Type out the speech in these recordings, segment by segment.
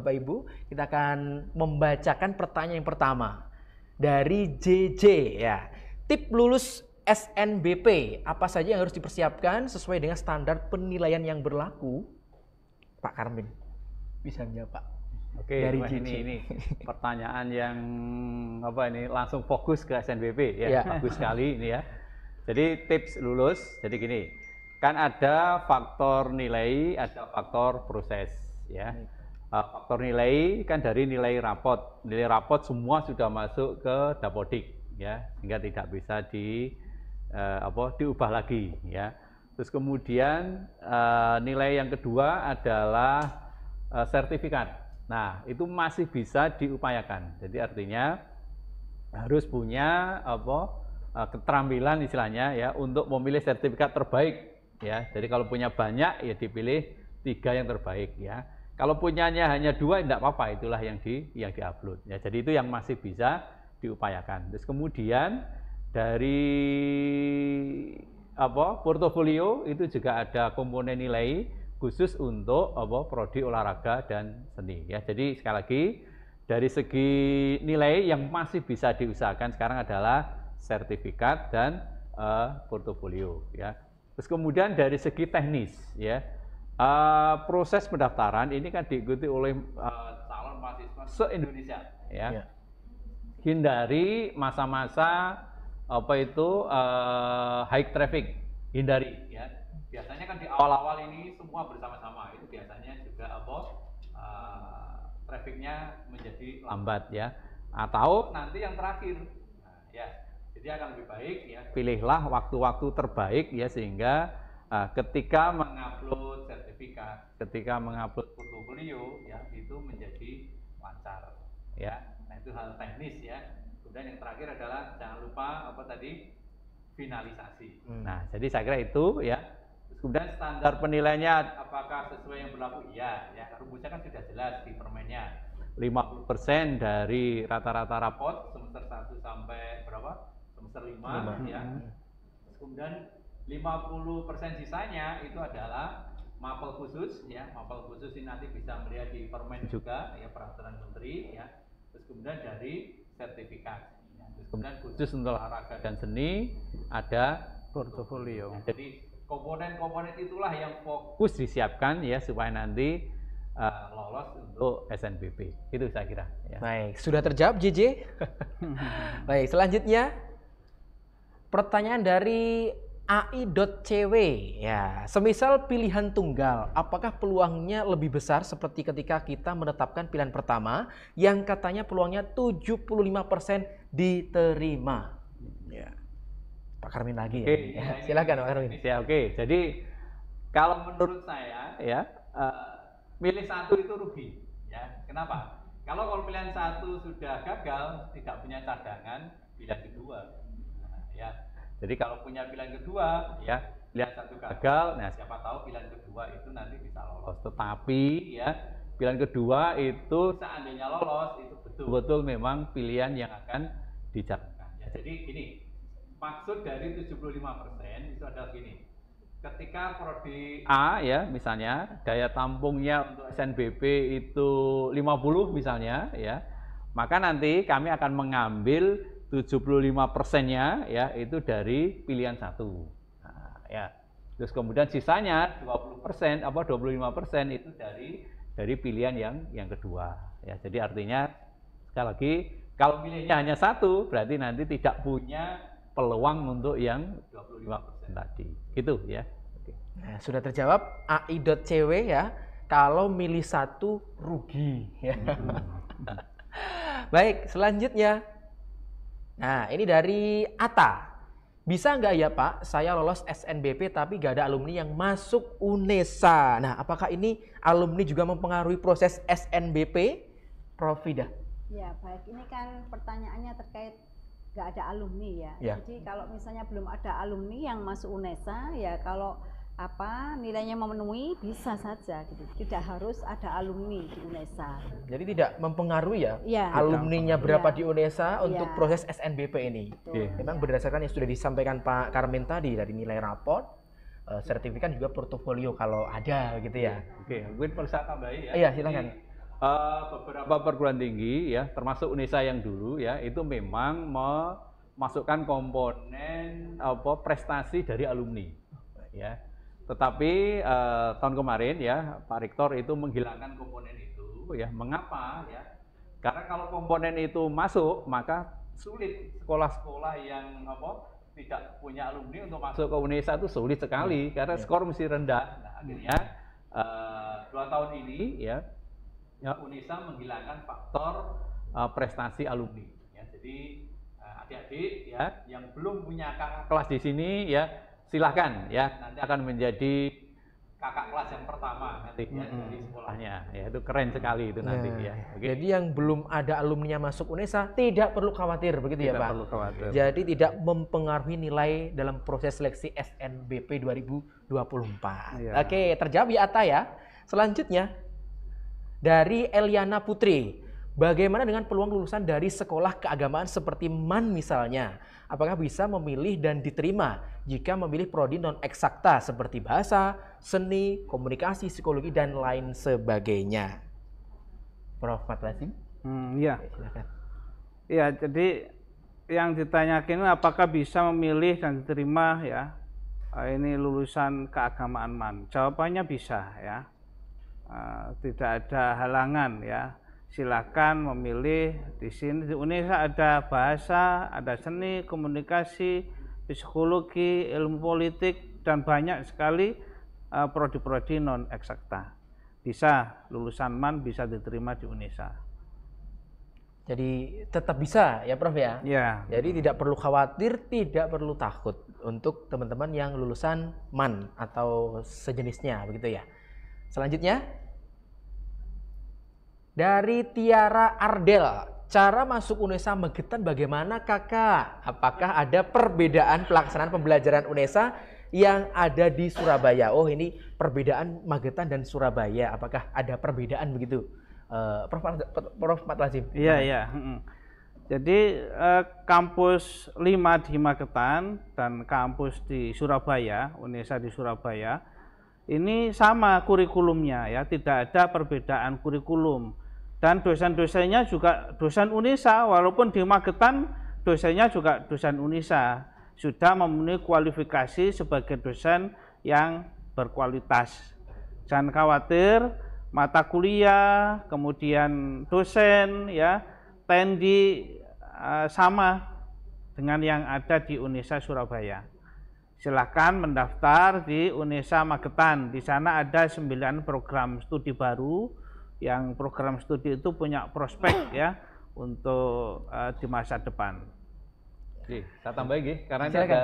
Bapak Ibu, kita akan membacakan pertanyaan yang pertama dari JJ ya. Tip lulus SNBP, apa saja yang harus dipersiapkan sesuai dengan standar penilaian yang berlaku? Pak Karmin, bisa enggak, Pak. Oke, dari JJ. ini, ini pertanyaan yang apa ini langsung fokus ke SNBP ya, ya. bagus sekali ini ya. Jadi tips lulus, jadi gini, kan ada faktor nilai, ada faktor proses ya. Baik Eh, faktor nilai kan dari nilai rapot. Nilai rapot semua sudah masuk ke dapodik ya, sehingga tidak bisa di uh, apa diubah lagi ya. Terus kemudian uh, nilai yang kedua adalah uh, sertifikat. Nah, itu masih bisa diupayakan. Jadi artinya harus punya apa keterampilan istilahnya ya untuk memilih sertifikat terbaik ya. Jadi kalau punya banyak ya dipilih tiga yang terbaik ya. Kalau punyanya hanya dua, tidak apa-apa, itulah yang di yang diupload. Ya, jadi itu yang masih bisa diupayakan. Terus kemudian dari apa portofolio itu juga ada komponen nilai khusus untuk apa prodi olahraga dan seni. Ya, jadi sekali lagi dari segi nilai yang masih bisa diusahakan sekarang adalah sertifikat dan uh, portofolio. Ya, terus kemudian dari segi teknis, ya Uh, proses pendaftaran ini kan diikuti oleh uh, calon mahasiswa se-Indonesia ya. Yeah. Hindari masa-masa apa itu uh, high traffic, hindari ya. Biasanya kan di awal-awal ini semua bersama-sama itu biasanya juga apa uh, trafficnya menjadi lambat ya. Atau nanti yang terakhir. Nah, ya. Jadi akan lebih baik ya. Pilihlah waktu-waktu terbaik ya sehingga Nah, ketika mengupload sertifikat, ketika mengupload portofolio ya itu menjadi lancar ya. Nah, itu hal teknis ya. Kemudian yang terakhir adalah jangan lupa apa tadi finalisasi. Hmm. Nah, jadi saya kira itu ya. Kemudian standar penilaiannya apakah sesuai yang berlaku? Iya, ya. Rumusnya kan sudah jelas di permennya. 50% dari rata-rata rapot semester 1 sampai berapa? Semester 5, 5. ya. Hmm. Kemudian 50% sisanya itu adalah mapel khusus ya mapel khusus ini nanti bisa melihat di permen juga ya peraturan menteri ya terus kemudian dari sertifikat ya. terus kemudian khusus untuk olahraga dan seni ada portofolio ya, jadi komponen-komponen itulah yang fokus disiapkan ya supaya nanti uh, lolos untuk SNBP itu saya kira ya. baik sudah terjawab JJ baik selanjutnya pertanyaan dari AI.cw ya semisal pilihan tunggal apakah peluangnya lebih besar seperti ketika kita menetapkan pilihan pertama yang katanya peluangnya 75% diterima ya Pak Karmin lagi ya? okay. ya, silakan Pak Karmin ya oke jadi kalau menurut saya ya uh, eh, milih satu itu rugi ya kenapa kalau kalau pilihan satu sudah gagal tidak punya cadangan pilihan kedua nah, ya jadi kalau punya pilihan kedua, ya pilihan satu gagal, nah siapa tahu pilihan kedua itu nanti bisa lolos. Tetapi ya pilihan kedua itu seandainya lolos itu betul-betul memang pilihan yang akan dijalankan. Ya, jadi ini maksud dari 75% itu adalah gini. Ketika prodi A ya misalnya daya tampungnya untuk SNBP itu 50 misalnya ya, maka nanti kami akan mengambil 75%-nya ya itu dari pilihan satu. Nah, ya. Terus kemudian sisanya 20% apa 25% itu dari dari pilihan yang yang kedua. Ya, jadi artinya sekali lagi kalau pilihnya hanya satu berarti nanti tidak punya peluang untuk yang 25% tadi. Itu ya. Oke. Nah, sudah terjawab AI.cw ya. Kalau milih satu rugi ya. Hmm. Baik, selanjutnya Nah, ini dari Ata. Bisa nggak ya Pak, saya lolos SNBP tapi nggak ada alumni yang masuk UNESA. Nah, apakah ini alumni juga mempengaruhi proses SNBP? Prof. Profida. Ya, baik. Ini kan pertanyaannya terkait nggak ada alumni ya. ya. Jadi kalau misalnya belum ada alumni yang masuk UNESA, ya kalau apa nilainya memenuhi bisa saja gitu. Tidak harus ada alumni di UNESA. Jadi tidak mempengaruhi ya, ya. alumninya berapa ya. di UNESA iya. untuk ya. proses SNBP ini. Betul. Iya. Memang ya. berdasarkan yang sudah disampaikan Pak Karmin tadi dari nilai raport, eh, sertifikat juga portofolio kalau ada gitu ya. Oke, mungkin perlu saya tambahi ya. Iya, silakan. uh, beberapa perguruan tinggi ya, termasuk UNESA yang dulu ya, itu memang memasukkan komponen apa prestasi dari alumni ya tetapi uh, tahun kemarin ya Pak Rektor itu menghilangkan komponen itu ya. Mengapa ya? Karena kalau komponen itu masuk maka sulit sekolah-sekolah yang apa tidak punya alumni untuk masuk ke UNESA itu sulit sekali ya, karena ya. skor mesti rendah. Nah, akhirnya uh, dua tahun ini ya, ya UNESA menghilangkan faktor uh, prestasi alumni. Ya, jadi adik-adik uh, ya yang belum punya kelas di sini ya silahkan ya nanti akan menjadi kakak kelas yang pertama nanti ya, mm -hmm. dari sekolahnya ya itu keren sekali itu nanti nah, ya, ya. Okay. jadi yang belum ada alumni yang masuk UNESA tidak perlu khawatir begitu ya, tidak ya Pak perlu khawatir. jadi tidak mempengaruhi nilai dalam proses seleksi SNBP 2024 yeah. oke terjawab ya Atta ya selanjutnya dari Eliana Putri Bagaimana dengan peluang lulusan dari sekolah keagamaan seperti MAN misalnya? Apakah bisa memilih dan diterima jika memilih prodi non eksakta seperti bahasa, seni, komunikasi, psikologi dan lain sebagainya? Prof. Matlasim? Hmm, iya. Silakan. Iya, jadi yang ditanyakan apakah bisa memilih dan diterima ya ah, ini lulusan keagamaan MAN. Jawabannya bisa ya. Ah, tidak ada halangan ya silakan memilih di sini di UNESA ada bahasa, ada seni, komunikasi, psikologi, ilmu politik dan banyak sekali uh, prodi-prodi non eksakta. Bisa lulusan MAN bisa diterima di UNESA. Jadi tetap bisa ya Prof ya. Iya. Jadi tidak perlu khawatir, tidak perlu takut untuk teman-teman yang lulusan MAN atau sejenisnya begitu ya. Selanjutnya dari Tiara Ardel. Cara masuk UNESA Magetan bagaimana kakak? Apakah ada perbedaan pelaksanaan pembelajaran UNESA yang ada di Surabaya? Oh ini perbedaan Magetan dan Surabaya. Apakah ada perbedaan begitu? Uh, eh, Prof. Prof. Mat Iya, iya. Jadi eh, kampus 5 di Magetan dan kampus di Surabaya, UNESA di Surabaya, ini sama kurikulumnya ya, tidak ada perbedaan kurikulum. Dan dosen-dosennya juga dosen UNISA, walaupun di Magetan dosennya juga dosen UNISA. Sudah memenuhi kualifikasi sebagai dosen yang berkualitas. Jangan khawatir, mata kuliah, kemudian dosen, ya tendi eh, sama dengan yang ada di UNISA Surabaya. Silahkan mendaftar di Unisa Magetan. Di sana ada 9 program studi baru yang program studi itu punya prospek ya untuk uh, di masa depan. Oke, saya tambah lagi karena ini ada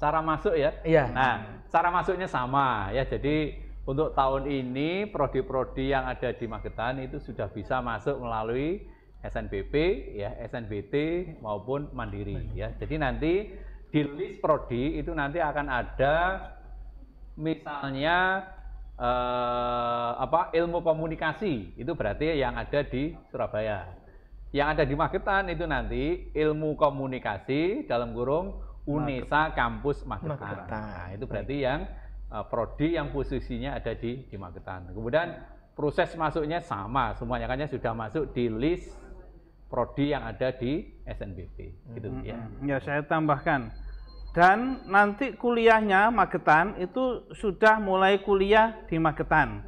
cara masuk ya. Iya. Nah, cara masuknya sama ya. Jadi untuk tahun ini prodi-prodi yang ada di Magetan itu sudah bisa masuk melalui SNBP ya, SNBT maupun Mandiri ya. Jadi nanti di list prodi itu nanti akan ada misalnya eh, apa ilmu komunikasi itu berarti yang ada di Surabaya. Yang ada di Magetan itu nanti ilmu komunikasi dalam kurung UNESA kampus Magetan. Nah, itu berarti yang eh, prodi yang posisinya ada di di Magetan. Kemudian proses masuknya sama semuanya kan ya sudah masuk di list prodi yang ada di SNBP gitu mm -hmm. ya. Hmm. Ya, saya tambahkan dan nanti kuliahnya Magetan itu sudah mulai kuliah di Magetan.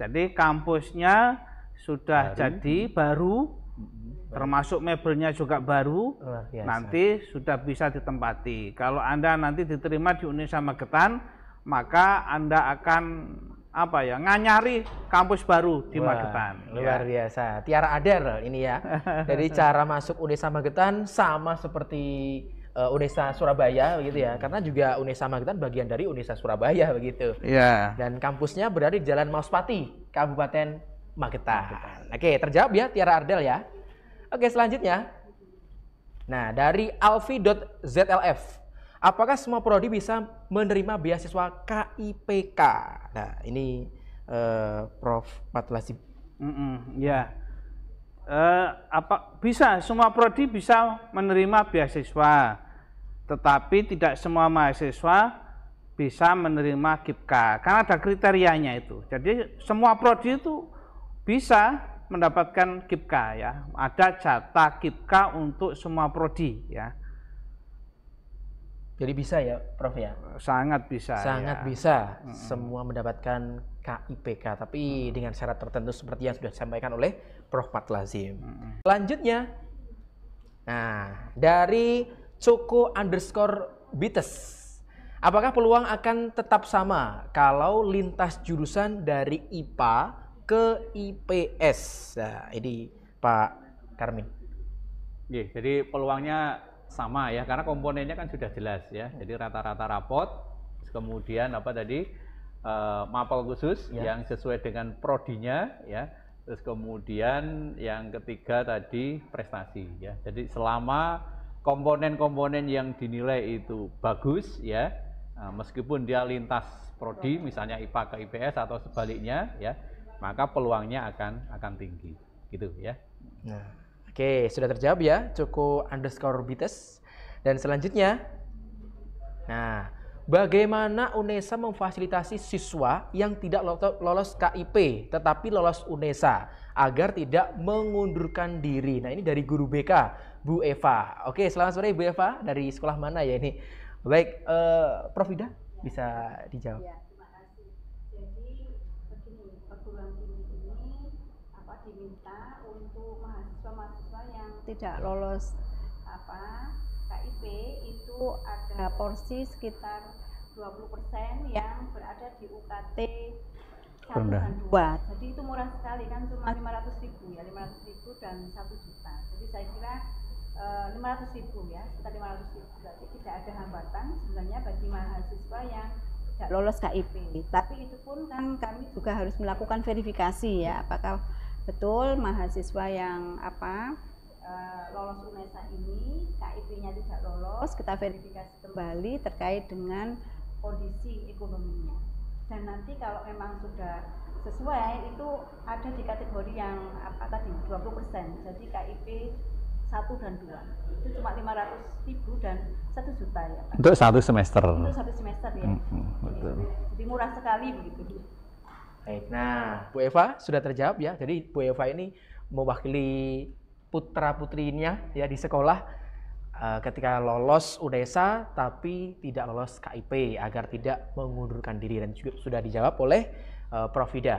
Jadi kampusnya sudah baru. jadi baru, mm-hmm. termasuk mebelnya juga baru. Nanti sudah bisa ditempati. Kalau Anda nanti diterima di Unesa Magetan, maka Anda akan apa ya nganyari kampus baru di Wah, Magetan luar ya. biasa tiara ader ini ya jadi cara masuk Unesa Magetan sama seperti uh, Unesa Surabaya begitu ya. Karena juga Unesa Magetan bagian dari Unesa Surabaya begitu. Iya. Yeah. Dan kampusnya berada di Jalan Mauspati, Kabupaten Magetan. Magetan. Oke, terjawab ya Tiara Ardel ya. Oke, selanjutnya. Nah, dari alfi.zlf. Apakah semua prodi bisa menerima beasiswa KIPK? Nah, ini uh, Prof. Patulasi. Mm -mm, ya. Yeah eh, apa bisa semua prodi bisa menerima beasiswa tetapi tidak semua mahasiswa bisa menerima GIPK karena ada kriterianya itu. Jadi semua prodi itu bisa mendapatkan GIPK ya. Ada jatah GIPK untuk semua prodi ya. Jadi bisa ya, Prof ya? Sangat bisa. Sangat ya. bisa. Semua mendapatkan KIPK, tapi -hmm. dengan syarat tertentu seperti yang sudah disampaikan oleh Prof Mat Lazim. -hmm. Selanjutnya, nah dari Coko underscore Bites. Apakah peluang akan tetap sama kalau lintas jurusan dari IPA ke IPS? Nah, ini Pak Karmin. Yeah, jadi peluangnya sama ya karena komponennya kan sudah jelas ya. Jadi rata-rata rapot, kemudian apa tadi uh, mapel khusus ya. yang sesuai dengan prodinya ya. Terus kemudian yang ketiga tadi prestasi ya. Jadi selama komponen-komponen yang dinilai itu bagus ya eh, meskipun dia lintas prodi iya. misalnya IPA ke IPS atau sebaliknya ya maka peluangnya akan akan tinggi gitu ya. Nah, oke sudah terjawab ya cukup underscore Bites dan selanjutnya nah Bagaimana UNESA memfasilitasi siswa yang tidak lolos KIP tetapi lolos UNESA agar tidak mengundurkan diri. Nah ini dari guru BK Bu Eva. Oke selamat sore Bu Eva dari sekolah mana ya ini? Baik uh, Prof Ida bisa dijawab. Ya, terima kasih. Jadi begini perguruan ini diminta untuk mahasiswa-mahasiswa yang tidak lolos apa B itu ada porsi sekitar 20% yang berada di UKT rendah. dan 2. Jadi itu murah sekali kan cuma 500 ribu ya, 500 ribu dan 1 juta. Jadi saya kira eh, lima ratus ribu ya, sekitar 500 ribu berarti tidak ada hambatan sebenarnya bagi mahasiswa yang tidak lolos KIP. Tapi itu pun kan kami juga harus melakukan verifikasi ya, apakah betul mahasiswa yang apa Eh, lolos UNESA ini, KIP-nya tidak lolos, kita verifikasi kembali terkait dengan kondisi ekonominya. Dan nanti kalau memang sudah sesuai itu ada di kategori yang apa tadi 20%. Jadi KIP 1 dan 2. Itu cuma 500 ribu dan 1 juta ya. Pak. Untuk satu semester. Untuk satu semester ya. -hmm, betul. Jadi, jadi murah sekali begitu. nah Bu Eva sudah terjawab ya. Jadi Bu Eva ini mewakili putra putrinya ya di sekolah eh, ketika lolos UDESA tapi tidak lolos KIP agar tidak mengundurkan diri dan juga sudah dijawab oleh uh, Prof Ida.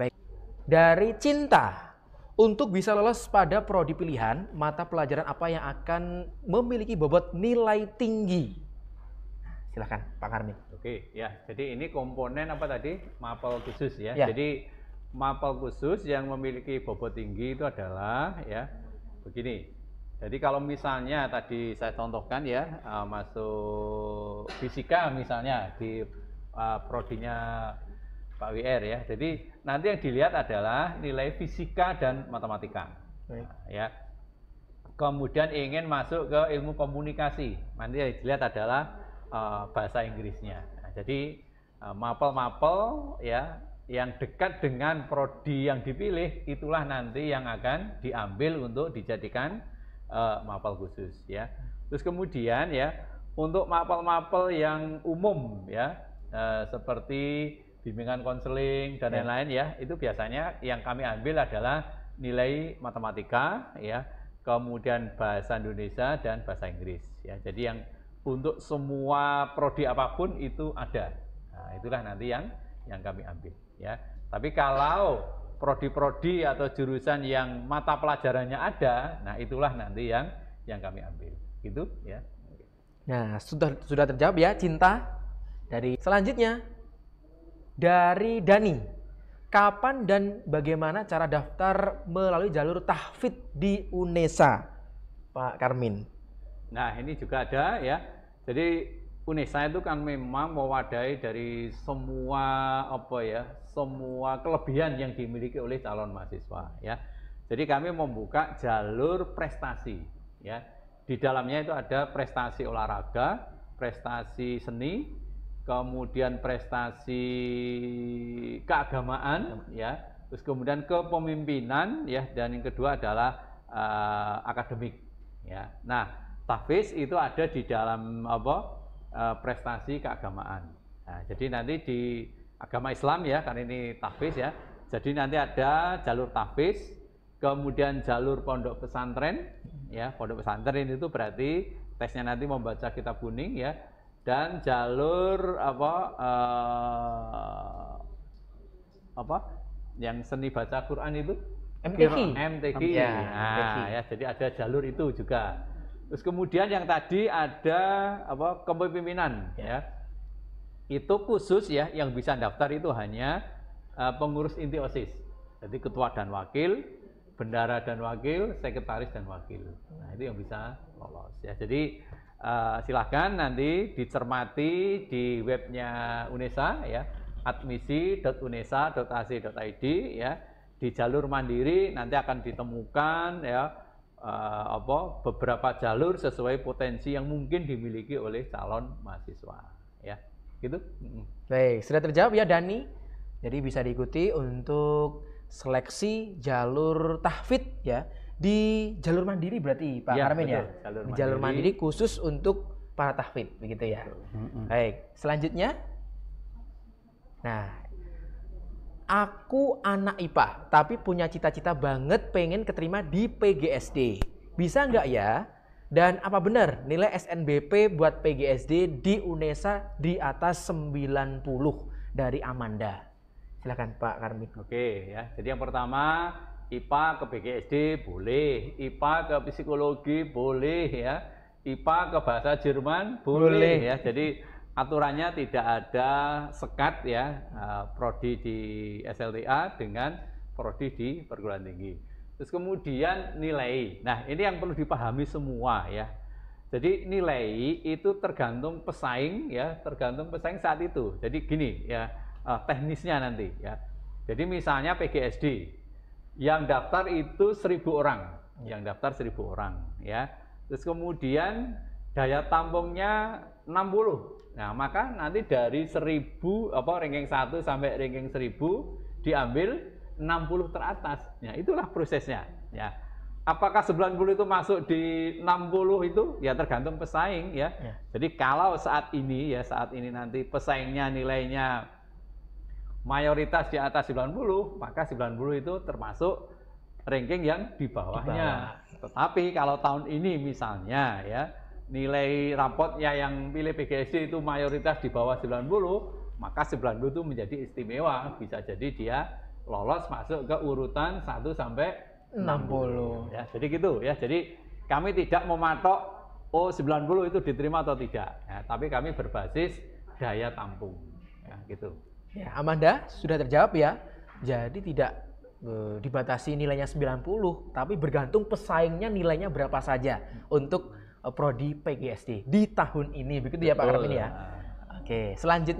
Baik. Dari cinta untuk bisa lolos pada prodi pilihan, mata pelajaran apa yang akan memiliki bobot nilai tinggi? Silahkan Pak Karmi. Oke, ya. Jadi ini komponen apa tadi? Mapel khusus ya. ya. Jadi mapel khusus yang memiliki bobot tinggi itu adalah ya begini. Jadi kalau misalnya tadi saya contohkan ya uh, masuk fisika misalnya di uh, prodinya Pak WR ya. Jadi nanti yang dilihat adalah nilai fisika dan matematika. Nah, ya. Kemudian ingin masuk ke ilmu komunikasi. Nanti yang dilihat adalah uh, bahasa Inggrisnya. Nah, jadi mapel-mapel uh, ya yang dekat dengan prodi yang dipilih itulah nanti yang akan diambil untuk dijadikan uh, mapel khusus ya. Terus kemudian ya untuk mapel-mapel yang umum ya uh, seperti bimbingan konseling dan ya. lain-lain ya. ya itu biasanya yang kami ambil adalah nilai matematika ya kemudian bahasa Indonesia dan bahasa Inggris ya. Jadi yang untuk semua prodi apapun itu ada. Nah, itulah nanti yang yang kami ambil ya. Tapi kalau prodi-prodi atau jurusan yang mata pelajarannya ada, nah itulah nanti yang yang kami ambil. Gitu ya. Nah, sudah sudah terjawab ya cinta dari selanjutnya dari Dani kapan dan bagaimana cara daftar melalui jalur tahfid di UNESA, Pak Karmin? Nah, ini juga ada ya. Jadi UNESA itu kan memang mewadai dari semua apa ya, semua kelebihan yang dimiliki oleh calon mahasiswa ya. Jadi kami membuka jalur prestasi ya. Di dalamnya itu ada prestasi olahraga, prestasi seni, kemudian prestasi keagamaan ya, terus kemudian kepemimpinan ya dan yang kedua adalah uh, akademik ya. Nah, Tafis itu ada di dalam apa? Eh, prestasi keagamaan. Nah, jadi nanti di agama Islam ya, karena ini tafis ya. Jadi nanti ada jalur tafis, kemudian jalur pondok pesantren, ya pondok pesantren itu berarti tesnya nanti membaca kitab kuning ya, dan jalur apa uh, apa yang seni baca Quran itu MTQ MTQ, Ya, MTQ. Nah, ya jadi ada jalur itu juga Terus kemudian yang tadi ada apa kepemimpinan ya. ya. Itu khusus ya yang bisa daftar itu hanya uh, pengurus inti OSIS. Jadi ketua dan wakil, bendara dan wakil, sekretaris dan wakil. Nah, itu yang bisa lolos ya. Jadi uh, e, silahkan nanti dicermati di webnya UNESA ya admisi.unesa.ac.id ya di jalur mandiri nanti akan ditemukan ya uh, apa beberapa jalur sesuai potensi yang mungkin dimiliki oleh calon mahasiswa ya gitu baik sudah terjawab ya Dani jadi bisa diikuti untuk seleksi jalur tahfid ya di jalur mandiri berarti Pak ya, Armin ya jalur mandiri. jalur mandiri khusus untuk para tahfid begitu ya betul. baik selanjutnya nah aku anak IPA, tapi punya cita-cita banget pengen keterima di PGSD. Bisa nggak ya? Dan apa benar nilai SNBP buat PGSD di UNESA di atas 90 dari Amanda? Silakan Pak Karmi. Oke ya, jadi yang pertama IPA ke PGSD boleh, IPA ke psikologi boleh ya, IPA ke bahasa Jerman boleh, boleh. ya. Jadi aturannya tidak ada sekat ya eh, prodi di SLTA dengan prodi di perguruan tinggi. Terus kemudian nilai. Nah, ini yang perlu dipahami semua ya. Jadi nilai itu tergantung pesaing ya, tergantung pesaing saat itu. Jadi gini ya, eh, teknisnya nanti ya. Jadi misalnya PGSD yang daftar itu 1000 orang, yang daftar 1000 orang ya. Terus kemudian daya tampungnya 60. Nah, maka nanti dari 1000 apa ranking 1 sampai ranking 1000 diambil 60 teratas. Ya, itulah prosesnya, ya. Apakah 90 itu masuk di 60 itu ya tergantung pesaing ya. ya. Jadi kalau saat ini ya saat ini nanti pesaingnya nilainya mayoritas di atas 90, maka 90 itu termasuk ranking yang di bawahnya. Di bawah. Tetapi kalau tahun ini misalnya ya nilai rapotnya yang pilih PGSD itu mayoritas di bawah 90, maka 90 itu menjadi istimewa. Bisa jadi dia lolos masuk ke urutan 1 sampai 60. 60. Ya, jadi gitu ya. Jadi kami tidak mematok oh 90 itu diterima atau tidak. Ya, tapi kami berbasis daya tampung. Ya, gitu. Ya, Amanda sudah terjawab ya. Jadi tidak e, dibatasi nilainya 90, tapi bergantung pesaingnya nilainya berapa saja untuk Eh, prodi PGSD di tahun ini begitu ya Pak Karim ya. Oke, selanjutnya